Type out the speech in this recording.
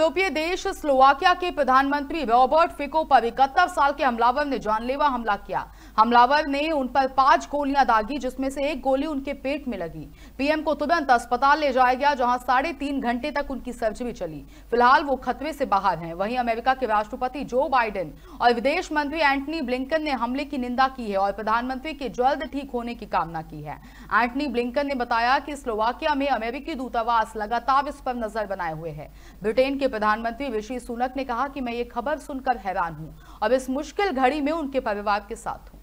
यूरोपीय देश स्लोवाकिया के प्रधानमंत्री रॉबर्ट फिको पर इकहत्तर साल के हमलावर ने जानलेवा हमला किया हमलावर ने उन पर पांच गोलियां दागी जिसमें से एक गोली उनके पेट में लगी पीएम को तुरंत अस्पताल ले जाया गया जहां साढ़े तीन घंटे तक उनकी सर्जरी चली फिलहाल वो खतरे से बाहर हैं वहीं अमेरिका के राष्ट्रपति जो बाइडेन और विदेश मंत्री एंटनी ब्लिंकन ने हमले की निंदा की है और प्रधानमंत्री के जल्द ठीक होने की कामना की है एंटनी ब्लिंकन ने बताया कि स्लोवाकिया में अमेरिकी दूतावास लगातार इस पर नजर बनाए हुए है ब्रिटेन के प्रधानमंत्री ऋषि सुनक ने कहा कि मैं ये खबर सुनकर हैरान हूँ अब इस मुश्किल घड़ी में उनके परिवार के साथ हूँ